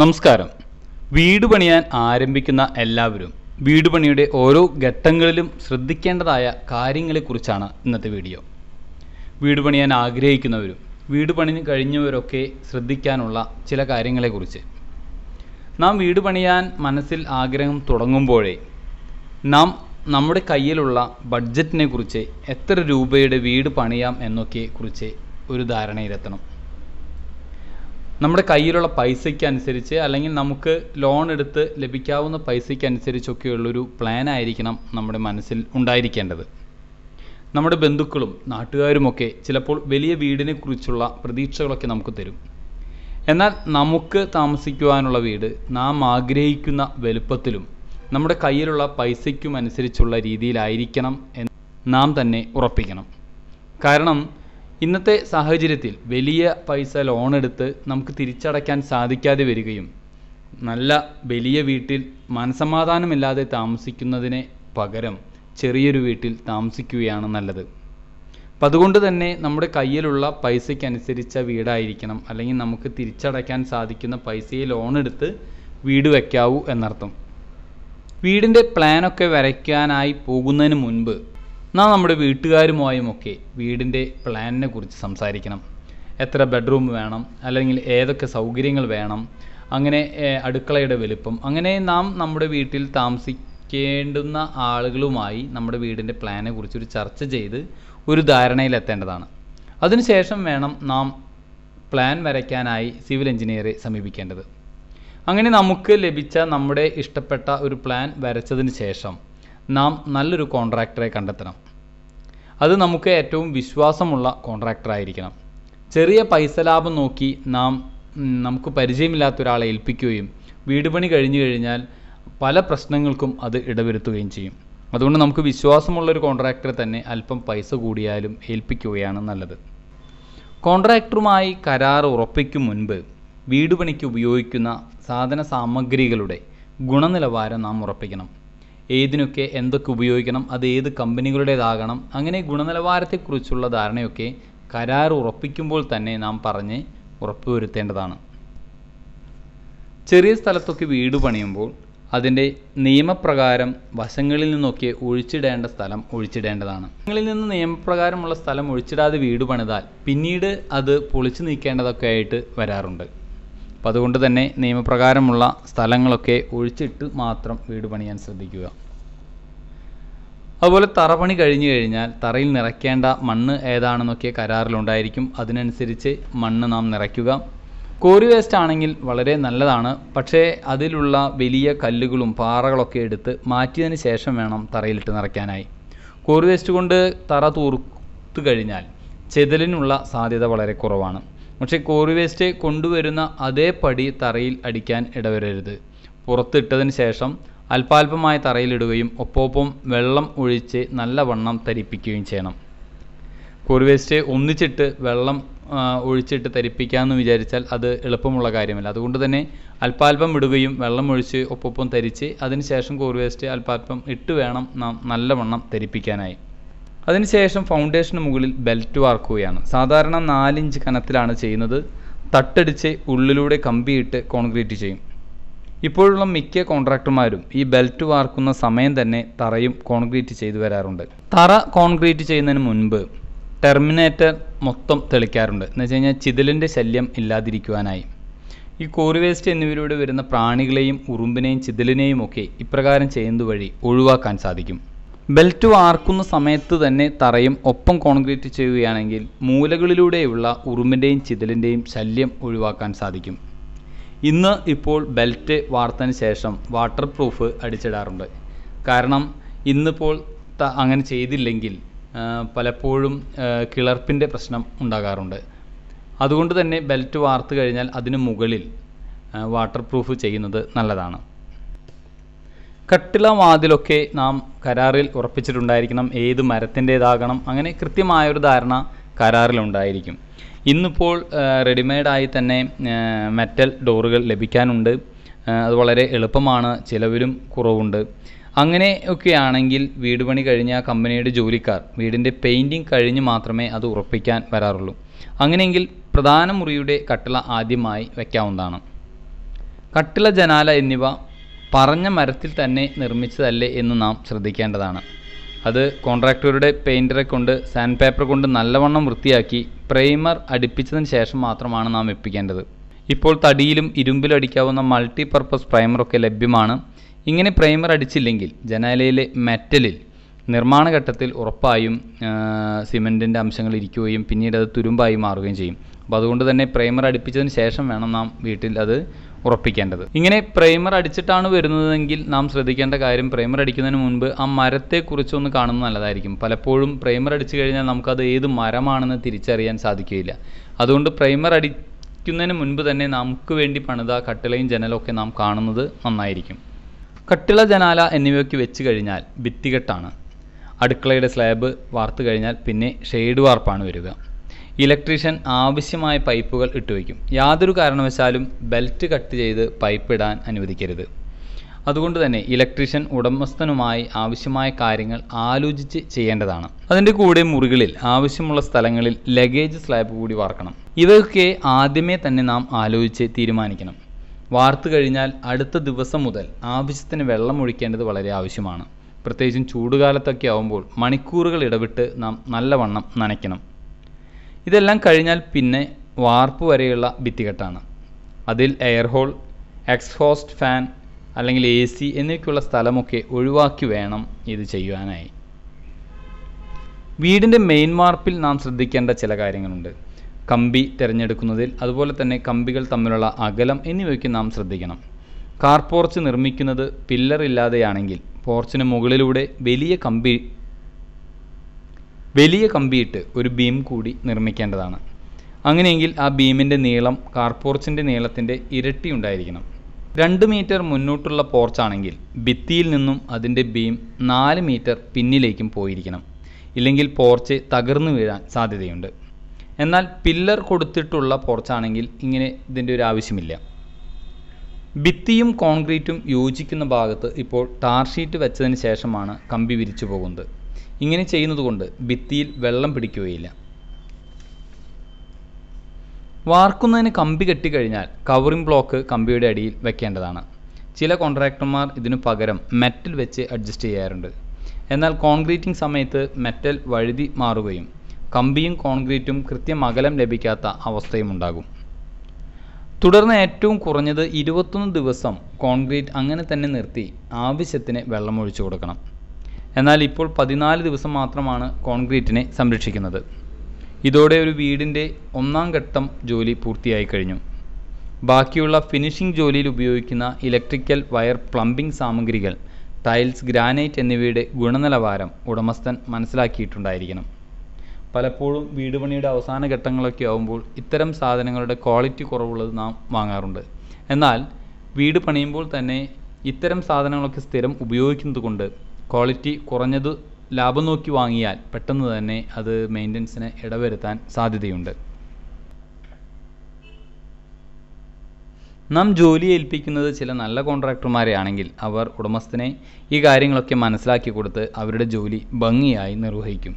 നമസ്കാരം വീട് പണിയാൻ ആരംഭിക്കുന്ന എല്ലാവരും വീട് പണിയുടെ ഓരോ ഘട്ടങ്ങളിലും ശ്രദ്ധിക്കേണ്ടതായ കാര്യങ്ങളെക്കുറിച്ചാണ് ഇന്നത്തെ വീഡിയോ വീട് പണിയാൻ ആഗ്രഹിക്കുന്നവരും വീട് പണി കഴിഞ്ഞവരൊക്കെ ശ്രദ്ധിക്കാനുള്ള ചില കാര്യങ്ങളെക്കുറിച്ച് നാം വീട് പണിയാൻ മനസ്സിൽ ആഗ്രഹം തുടങ്ങുമ്പോഴേ നാം നമ്മുടെ കയ്യിലുള്ള ബഡ്ജറ്റിനെ കുറിച്ച് എത്ര രൂപയുടെ വീട് പണിയാം എന്നൊക്കെ കുറിച്ച് ഒരു ധാരണയിലെത്തണം നമ്മുടെ കയ്യിലുള്ള പൈസയ്ക്ക് അനുസരിച്ച് അല്ലെങ്കിൽ നമുക്ക് ലോൺ എടുത്ത് ലഭിക്കാവുന്ന പൈസയ്ക്ക് അനുസരിച്ചൊക്കെയുള്ളൊരു പ്ലാൻ ആയിരിക്കണം നമ്മുടെ മനസ്സിൽ ഉണ്ടായിരിക്കേണ്ടത് നമ്മുടെ ബന്ധുക്കളും നാട്ടുകാരുമൊക്കെ ചിലപ്പോൾ വലിയ വീടിനെക്കുറിച്ചുള്ള പ്രതീക്ഷകളൊക്കെ നമുക്ക് തരും എന്നാൽ നമുക്ക് താമസിക്കുവാനുള്ള വീട് നാം ആഗ്രഹിക്കുന്ന വലുപ്പത്തിലും നമ്മുടെ കയ്യിലുള്ള പൈസയ്ക്കും അനുസരിച്ചുള്ള രീതിയിലായിരിക്കണം എന്ന് നാം തന്നെ ഉറപ്പിക്കണം കാരണം ഇന്നത്തെ സാഹചര്യത്തിൽ വലിയ പൈസ ലോൺ എടുത്ത് നമുക്ക് തിരിച്ചടയ്ക്കാൻ സാധിക്കാതെ വരികയും നല്ല വലിയ വീട്ടിൽ മനസമാധാനമില്ലാതെ താമസിക്കുന്നതിനെ പകരം ചെറിയൊരു വീട്ടിൽ താമസിക്കുകയാണ് നല്ലത് അപ്പം അതുകൊണ്ട് തന്നെ നമ്മുടെ കയ്യിലുള്ള പൈസയ്ക്കനുസരിച്ച വീടായിരിക്കണം അല്ലെങ്കിൽ നമുക്ക് തിരിച്ചടയ്ക്കാൻ സാധിക്കുന്ന പൈസയെ ലോൺ എടുത്ത് വീട് വയ്ക്കാവൂ എന്നർത്ഥം വീടിൻ്റെ പ്ലാനൊക്കെ വരയ്ക്കാനായി പോകുന്നതിന് മുൻപ് നാം നമ്മുടെ വീട്ടുകാരുമായുമൊക്കെ വീടിൻ്റെ പ്ലാനിനെ കുറിച്ച് സംസാരിക്കണം എത്ര ബെഡ്റൂം വേണം അല്ലെങ്കിൽ ഏതൊക്കെ സൗകര്യങ്ങൾ വേണം അങ്ങനെ അടുക്കളയുടെ വലുപ്പം അങ്ങനെ നാം നമ്മുടെ വീട്ടിൽ താമസിക്കേണ്ടുന്ന ആളുകളുമായി നമ്മുടെ വീടിൻ്റെ പ്ലാനെ കുറിച്ചൊരു ഒരു ചർച്ച ചെയ്ത് ഒരു ധാരണയിലെത്തേണ്ടതാണ് അതിനുശേഷം വേണം നാം പ്ലാൻ വരയ്ക്കാനായി സിവിൽ എഞ്ചിനീയറെ സമീപിക്കേണ്ടത് അങ്ങനെ നമുക്ക് ലഭിച്ച നമ്മുടെ ഇഷ്ടപ്പെട്ട ഒരു പ്ലാൻ വരച്ചതിന് ശേഷം നാം നല്ലൊരു കോൺട്രാക്ടറെ കണ്ടെത്തണം അത് നമുക്ക് ഏറ്റവും വിശ്വാസമുള്ള കോൺട്രാക്ടറായിരിക്കണം ചെറിയ പൈസ ലാഭം നോക്കി നാം നമുക്ക് പരിചയമില്ലാത്ത ഒരാളെ ഏൽപ്പിക്കുകയും വീട് പണി കഴിഞ്ഞു കഴിഞ്ഞാൽ പല പ്രശ്നങ്ങൾക്കും അത് ഇടവരുത്തുകയും ചെയ്യും അതുകൊണ്ട് നമുക്ക് വിശ്വാസമുള്ള ഒരു കോൺട്രാക്ടറെ തന്നെ അല്പം പൈസ കൂടിയാലും ഏൽപ്പിക്കുകയാണ് നല്ലത് കോൺട്രാക്ടറുമായി കരാർ ഉറപ്പിക്കും മുൻപ് വീടുപണിക്ക് ഉപയോഗിക്കുന്ന സാധന സാമഗ്രികളുടെ ഗുണനിലവാരം നാം ഉറപ്പിക്കണം ഏതിനൊക്കെ എന്തൊക്കെ ഉപയോഗിക്കണം അത് ഏത് കമ്പനികളുടേതാകണം അങ്ങനെ ഗുണനിലവാരത്തെക്കുറിച്ചുള്ള ധാരണയൊക്കെ കരാർ ഉറപ്പിക്കുമ്പോൾ തന്നെ നാം പറഞ്ഞ് ഉറപ്പുവരുത്തേണ്ടതാണ് ചെറിയ സ്ഥലത്തൊക്കെ വീട് പണിയുമ്പോൾ അതിൻ്റെ നിയമപ്രകാരം വശങ്ങളിൽ നിന്നൊക്കെ ഒഴിച്ചിടേണ്ട സ്ഥലം ഒഴിച്ചിടേണ്ടതാണ് വശങ്ങളിൽ നിന്ന് നിയമപ്രകാരമുള്ള സ്ഥലം ഒഴിച്ചിടാതെ വീട് പണിതാൽ പിന്നീട് അത് പൊളിച്ചു നീക്കേണ്ടതൊക്കെ ആയിട്ട് വരാറുണ്ട് അപ്പോൾ അതുകൊണ്ട് തന്നെ നിയമപ്രകാരമുള്ള സ്ഥലങ്ങളൊക്കെ ഒഴിച്ചിട്ട് മാത്രം വീട് പണിയാൻ ശ്രദ്ധിക്കുക അതുപോലെ തറപണി കഴിഞ്ഞു കഴിഞ്ഞാൽ തറയിൽ നിറയ്ക്കേണ്ട മണ്ണ് ഏതാണെന്നൊക്കെ കരാറിലുണ്ടായിരിക്കും അതിനനുസരിച്ച് മണ്ണ് നാം നിറയ്ക്കുക കോരി വേസ്റ്റ് ആണെങ്കിൽ വളരെ നല്ലതാണ് പക്ഷേ അതിലുള്ള വലിയ കല്ലുകളും പാറകളൊക്കെ എടുത്ത് മാറ്റിയതിന് ശേഷം വേണം തറയിലിട്ട് നിറയ്ക്കാനായി കോരി വേസ്റ്റ് കൊണ്ട് തറ തൂർത്ത് കഴിഞ്ഞാൽ ചെതലിനുള്ള സാധ്യത വളരെ കുറവാണ് പക്ഷേ കോറി വേസ്റ്റ് കൊണ്ടുവരുന്ന അതേ പടി തറയിൽ അടിക്കാൻ ഇടവരരുത് പുറത്തിട്ടതിന് ശേഷം അല്പാൽപമായ തറയിലിടുകയും ഒപ്പോപ്പം വെള്ളം ഒഴിച്ച് നല്ലവണ്ണം തരിപ്പിക്കുകയും ചെയ്യണം കോറി വേസ്റ്റ് ഒന്നിച്ചിട്ട് വെള്ളം ഒഴിച്ചിട്ട് തരിപ്പിക്കാമെന്ന് വിചാരിച്ചാൽ അത് എളുപ്പമുള്ള കാര്യമല്ല അതുകൊണ്ട് തന്നെ അല്പാൽപം ഇടുകയും വെള്ളം ഒഴിച്ച് ഒപ്പൊപ്പം തരിച്ച് അതിനുശേഷം കോറി വേസ്റ്റ് അല്പാൽപം ഇട്ട് വേണം നാം നല്ലവണ്ണം തരിപ്പിക്കാനായി അതിനുശേഷം ഫൗണ്ടേഷന് മുകളിൽ ബെൽറ്റ് വാർക്കുകയാണ് സാധാരണ നാലിഞ്ച് കനത്തിലാണ് ചെയ്യുന്നത് തട്ടടിച്ച് ഉള്ളിലൂടെ കമ്പിയിട്ട് കോൺക്രീറ്റ് ചെയ്യും ഇപ്പോഴുള്ള മിക്ക കോൺട്രാക്ടർമാരും ഈ ബെൽറ്റ് വാർക്കുന്ന സമയം തന്നെ തറയും കോൺക്രീറ്റ് ചെയ്തു വരാറുണ്ട് തറ കോൺക്രീറ്റ് ചെയ്യുന്നതിന് മുൻപ് ടെർമിനേറ്റർ മൊത്തം തെളിക്കാറുണ്ട് എന്ന് വെച്ച് കഴിഞ്ഞാൽ ചിതലിൻ്റെ ശല്യം ഇല്ലാതിരിക്കുവാനായി ഈ കോറി വേസ്റ്റ് എന്നിവയിലൂടെ വരുന്ന പ്രാണികളെയും ഉറുമ്പിനെയും ചിതലിനെയും ഒക്കെ ഇപ്രകാരം ചെയ്യുന്നത് വഴി ഒഴിവാക്കാൻ സാധിക്കും ബെൽറ്റ് വാർക്കുന്ന സമയത്ത് തന്നെ തറയും ഒപ്പം കോൺക്രീറ്റ് ചെയ്യുകയാണെങ്കിൽ മൂലകളിലൂടെയുള്ള ഉറുമ്പിൻ്റെയും ചിതലിൻ്റെയും ശല്യം ഒഴിവാക്കാൻ സാധിക്കും ഇന്ന് ഇപ്പോൾ ബെൽറ്റ് വാർത്തതിന് ശേഷം വാട്ടർ പ്രൂഫ് അടിച്ചിടാറുണ്ട് കാരണം ഇന്നിപ്പോൾ അങ്ങനെ ചെയ്തില്ലെങ്കിൽ പലപ്പോഴും കിളർപ്പിൻ്റെ പ്രശ്നം ഉണ്ടാകാറുണ്ട് അതുകൊണ്ട് തന്നെ ബെൽറ്റ് വാർത്ത് കഴിഞ്ഞാൽ അതിന് മുകളിൽ വാട്ടർ പ്രൂഫ് ചെയ്യുന്നത് നല്ലതാണ് കട്ടില വാതിലൊക്കെ നാം കരാറിൽ ഉറപ്പിച്ചിട്ടുണ്ടായിരിക്കണം ഏത് മരത്തിൻ്റേതാകണം അങ്ങനെ കൃത്യമായൊരു ധാരണ കരാറിലുണ്ടായിരിക്കും ഇന്നിപ്പോൾ റെഡിമെയ്ഡായി തന്നെ മെറ്റൽ ഡോറുകൾ ലഭിക്കാനുണ്ട് അത് വളരെ എളുപ്പമാണ് ചിലവിലും കുറവുണ്ട് അങ്ങനെ ഒക്കെ ആണെങ്കിൽ വീട് പണി കഴിഞ്ഞ കമ്പനിയുടെ ജോലിക്കാർ വീടിൻ്റെ പെയിൻറ്റിങ് കഴിഞ്ഞ് മാത്രമേ അത് ഉറപ്പിക്കാൻ വരാറുള്ളൂ അങ്ങനെയെങ്കിൽ പ്രധാന മുറിയുടെ കട്ടിള ആദ്യമായി വയ്ക്കാവുന്നതാണ് കട്ടിള ജനാല എന്നിവ പറഞ്ഞ മരത്തിൽ തന്നെ നിർമ്മിച്ചതല്ലേ എന്ന് നാം ശ്രദ്ധിക്കേണ്ടതാണ് അത് കോൺട്രാക്ടറുടെ പെയിൻറ്ററെ കൊണ്ട് സാൻഡ് പേപ്പർ കൊണ്ട് നല്ലവണ്ണം വൃത്തിയാക്കി പ്രൈമർ അടുപ്പിച്ചതിന് ശേഷം മാത്രമാണ് നാം എപ്പിക്കേണ്ടത് ഇപ്പോൾ തടിയിലും ഇരുമ്പിലും അടിക്കാവുന്ന മൾട്ടി പർപ്പസ് പ്രൈമറൊക്കെ ലഭ്യമാണ് ഇങ്ങനെ പ്രൈമർ അടിച്ചില്ലെങ്കിൽ ജനാലയിലെ മെറ്റലിൽ നിർമ്മാണഘട്ടത്തിൽ ഉറപ്പായും സിമെൻറ്റിൻ്റെ അംശങ്ങൾ ഇരിക്കുകയും പിന്നീട് അത് തുരുമ്പായി മാറുകയും ചെയ്യും അപ്പോൾ അതുകൊണ്ട് തന്നെ പ്രൈമർ അടുപ്പിച്ചതിന് ശേഷം വേണം നാം വീട്ടിൽ അത് ഉറപ്പിക്കേണ്ടത് ഇങ്ങനെ പ്രൈമർ അടിച്ചിട്ടാണ് വരുന്നതെങ്കിൽ നാം ശ്രദ്ധിക്കേണ്ട കാര്യം പ്രൈമർ അടിക്കുന്നതിന് മുൻപ് ആ മരത്തെക്കുറിച്ച് ഒന്ന് കാണുന്നത് നല്ലതായിരിക്കും പലപ്പോഴും പ്രൈമർ അടിച്ചു കഴിഞ്ഞാൽ നമുക്കത് ഏത് മരമാണെന്ന് തിരിച്ചറിയാൻ സാധിക്കുകയില്ല അതുകൊണ്ട് പ്രൈമർ അടിക്കുന്നതിന് മുൻപ് തന്നെ നമുക്ക് വേണ്ടി പണിത കട്ടിളയും ജനലൊക്കെ നാം കാണുന്നത് നന്നായിരിക്കും കട്ടിള ജനാല എന്നിവയൊക്കെ വെച്ച് കഴിഞ്ഞാൽ ഭിത്തികെട്ടാണ് അടുക്കളയുടെ സ്ലാബ് വാർത്ത് കഴിഞ്ഞാൽ പിന്നെ ഷെയ്ഡ് വാർപ്പാണ് വരിക ഇലക്ട്രീഷ്യൻ ആവശ്യമായ പൈപ്പുകൾ വയ്ക്കും യാതൊരു കാരണവശാലും ബെൽറ്റ് കട്ട് ചെയ്ത് പൈപ്പ് ഇടാൻ അനുവദിക്കരുത് അതുകൊണ്ട് തന്നെ ഇലക്ട്രീഷ്യൻ ഉടമസ്ഥനുമായി ആവശ്യമായ കാര്യങ്ങൾ ആലോചിച്ച് ചെയ്യേണ്ടതാണ് അതിൻ്റെ കൂടെ മുറികളിൽ ആവശ്യമുള്ള സ്ഥലങ്ങളിൽ ലഗേജ് സ്ലാബ് കൂടി വാർക്കണം ഇവയൊക്കെ ആദ്യമേ തന്നെ നാം ആലോചിച്ച് തീരുമാനിക്കണം വാർത്ത് കഴിഞ്ഞാൽ അടുത്ത ദിവസം മുതൽ ആവശ്യത്തിന് വെള്ളം ഒഴിക്കേണ്ടത് വളരെ ആവശ്യമാണ് പ്രത്യേകിച്ചും ചൂടുകാലത്തൊക്കെ ആവുമ്പോൾ മണിക്കൂറുകൾ ഇടവിട്ട് നാം നല്ലവണ്ണം നനയ്ക്കണം ഇതെല്ലാം കഴിഞ്ഞാൽ പിന്നെ വാർപ്പ് വരെയുള്ള ഭിത്തികെട്ടാണ് അതിൽ എയർ ഹോൾ എക്സ്ഹോസ്റ്റ് ഫാൻ അല്ലെങ്കിൽ എ സി എന്നിവയ്ക്കുള്ള സ്ഥലമൊക്കെ ഒഴിവാക്കി വേണം ഇത് ചെയ്യുവാനായി വീടിൻ്റെ മെയിൻ വാർപ്പിൽ നാം ശ്രദ്ധിക്കേണ്ട ചില കാര്യങ്ങളുണ്ട് കമ്പി തിരഞ്ഞെടുക്കുന്നതിൽ അതുപോലെ തന്നെ കമ്പികൾ തമ്മിലുള്ള അകലം എന്നിവയ്ക്ക് നാം ശ്രദ്ധിക്കണം കാർ പോർച്ച് നിർമ്മിക്കുന്നത് പില്ലർ ഇല്ലാതെയാണെങ്കിൽ പോർച്ചിന് മുകളിലൂടെ വലിയ കമ്പി വലിയ കമ്പിയിട്ട് ഒരു ബീം കൂടി നിർമ്മിക്കേണ്ടതാണ് അങ്ങനെയെങ്കിൽ ആ ബീമിൻ്റെ നീളം കാർപോർച്ചിൻ്റെ നീളത്തിൻ്റെ ഇരട്ടി ഉണ്ടായിരിക്കണം രണ്ട് മീറ്റർ മുന്നോട്ടുള്ള പോർച്ചാണെങ്കിൽ ഭിത്തിയിൽ നിന്നും അതിൻ്റെ ബീം നാല് മീറ്റർ പിന്നിലേക്കും പോയിരിക്കണം ഇല്ലെങ്കിൽ പോർച്ച് തകർന്നു വീഴാൻ സാധ്യതയുണ്ട് എന്നാൽ പില്ലർ കൊടുത്തിട്ടുള്ള പോർച്ചാണെങ്കിൽ ഇങ്ങനെ ഇതിൻ്റെ ഒരു ആവശ്യമില്ല ഭിത്തിയും കോൺക്രീറ്റും യോജിക്കുന്ന ഭാഗത്ത് ഇപ്പോൾ ടാർഷീറ്റ് വെച്ചതിന് ശേഷമാണ് കമ്പി വിരിച്ചു പോകുന്നത് ഇങ്ങനെ ചെയ്യുന്നതുകൊണ്ട് ഭിത്തിയിൽ വെള്ളം പിടിക്കുകയില്ല വാർക്കുന്നതിന് കമ്പി കെട്ടിക്കഴിഞ്ഞാൽ കവറിംഗ് ബ്ലോക്ക് കമ്പിയുടെ അടിയിൽ വെക്കേണ്ടതാണ് ചില കോൺട്രാക്ടർമാർ ഇതിനു പകരം മെറ്റൽ വെച്ച് അഡ്ജസ്റ്റ് ചെയ്യാറുണ്ട് എന്നാൽ കോൺക്രീറ്റിംഗ് സമയത്ത് മെറ്റൽ വഴുതി മാറുകയും കമ്പിയും കോൺക്രീറ്റും കൃത്യം അകലം ലഭിക്കാത്ത അവസ്ഥയും ഉണ്ടാകും തുടർന്ന് ഏറ്റവും കുറഞ്ഞത് ഇരുപത്തൊന്ന് ദിവസം കോൺക്രീറ്റ് അങ്ങനെ തന്നെ നിർത്തി ആവശ്യത്തിന് വെള്ളമൊഴിച്ചു കൊടുക്കണം എന്നാൽ ഇപ്പോൾ പതിനാല് ദിവസം മാത്രമാണ് കോൺക്രീറ്റിനെ സംരക്ഷിക്കുന്നത് ഇതോടെ ഒരു വീടിൻ്റെ ഒന്നാം ഘട്ടം ജോലി പൂർത്തിയായി കഴിഞ്ഞു ബാക്കിയുള്ള ഫിനിഷിംഗ് ജോലിയിൽ ഉപയോഗിക്കുന്ന ഇലക്ട്രിക്കൽ വയർ പ്ലംബിംഗ് സാമഗ്രികൾ ടൈൽസ് ഗ്രാനൈറ്റ് എന്നിവയുടെ ഗുണനിലവാരം ഉടമസ്ഥൻ മനസ്സിലാക്കിയിട്ടുണ്ടായിരിക്കണം പലപ്പോഴും വീട് പണിയുടെ അവസാന ഘട്ടങ്ങളൊക്കെ ആകുമ്പോൾ ഇത്തരം സാധനങ്ങളുടെ ക്വാളിറ്റി കുറവുള്ളത് നാം വാങ്ങാറുണ്ട് എന്നാൽ വീട് പണിയുമ്പോൾ തന്നെ ഇത്തരം സാധനങ്ങളൊക്കെ സ്ഥിരം ഉപയോഗിക്കുന്നത് കൊണ്ട് ക്വാളിറ്റി കുറഞ്ഞത് ലാഭം നോക്കി വാങ്ങിയാൽ പെട്ടെന്ന് തന്നെ അത് മെയിൻ്റനൻസിന് ഇടവരുത്താൻ സാധ്യതയുണ്ട് നാം ജോലി ഏൽപ്പിക്കുന്നത് ചില നല്ല കോൺട്രാക്ടർമാരെയാണെങ്കിൽ അവർ ഉടമസ്ഥനെ ഈ കാര്യങ്ങളൊക്കെ മനസ്സിലാക്കി കൊടുത്ത് അവരുടെ ജോലി ഭംഗിയായി നിർവഹിക്കും